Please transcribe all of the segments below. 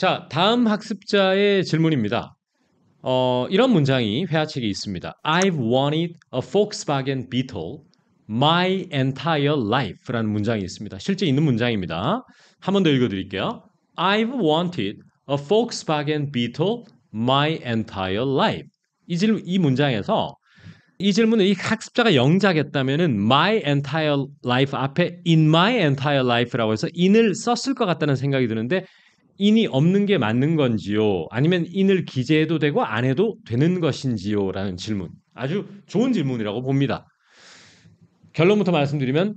자, 다음 학습자의 질문입니다. 어, 이런 문장이 회화책에 있습니다. I've wanted a Volkswagen Beetle my entire life라는 문장이 있습니다. 실제 있는 문장입니다. 한번더 읽어드릴게요. I've wanted a Volkswagen Beetle my entire life. 이, 질, 이 문장에서 이 질문을 이 학습자가 영작했다면은 my entire life 앞에 in my entire life라고 해서 in을 썼을 것 같다는 생각이 드는데 인이 없는 게 맞는 건지요? 아니면 인을 기재해도 되고 안 해도 되는 것인지요? 라는 질문. 아주 좋은 질문이라고 봅니다. 결론부터 말씀드리면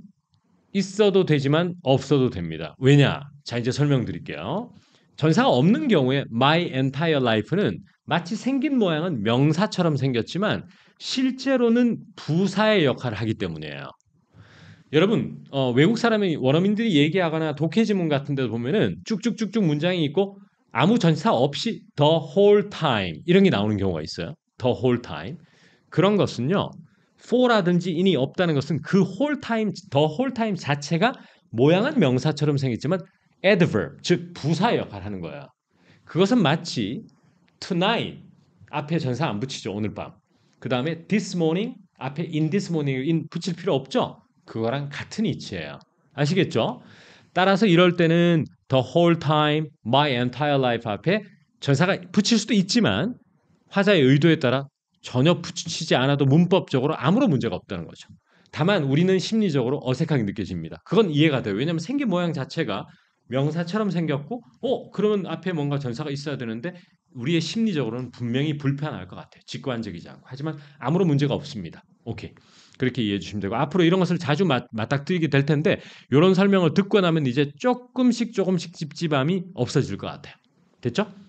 있어도 되지만 없어도 됩니다. 왜냐? 자, 이제 설명드릴게요. 전사가 없는 경우에 my entire life는 마치 생긴 모양은 명사처럼 생겼지만 실제로는 부사의 역할을 하기 때문이에요. 여러분 어, 외국 사람이 원어민들이 얘기하거나 독해지문 같은 데도 보면은 쭉쭉쭉쭉 문장이 있고 아무 전사 없이 the whole time 이런 게 나오는 경우가 있어요. the whole time 그런 것은요 for라든지 in이 없다는 것은 그 whole time the whole time 자체가 모양은 명사처럼 생겼지만 adverb 즉 부사 역할을 하는 거예요 그것은 마치 tonight 앞에 전사 안 붙이죠 오늘 밤. 그 다음에 this morning 앞에 in this morning in 붙일 필요 없죠. 그거랑 같은 이치예요. 아시겠죠? 따라서 이럴 때는 the whole time, my entire life 앞에 전사가 붙일 수도 있지만 화자의 의도에 따라 전혀 붙이지 않아도 문법적으로 아무런 문제가 없다는 거죠. 다만 우리는 심리적으로 어색하게 느껴집니다. 그건 이해가 돼요. 왜냐하면 생긴 모양 자체가 명사처럼 생겼고, 어 그러면 앞에 뭔가 전사가 있어야 되는데 우리의 심리적으로는 분명히 불편할 것 같아요. 직관적이지 않고 하지만 아무런 문제가 없습니다. 오케이. 그렇게 이해해 주시면 되고 앞으로 이런 것을 자주 맞, 맞닥뜨리게 될 텐데 이런 설명을 듣고 나면 이제 조금씩 조금씩 찝찝함이 없어질 것 같아요. 됐죠?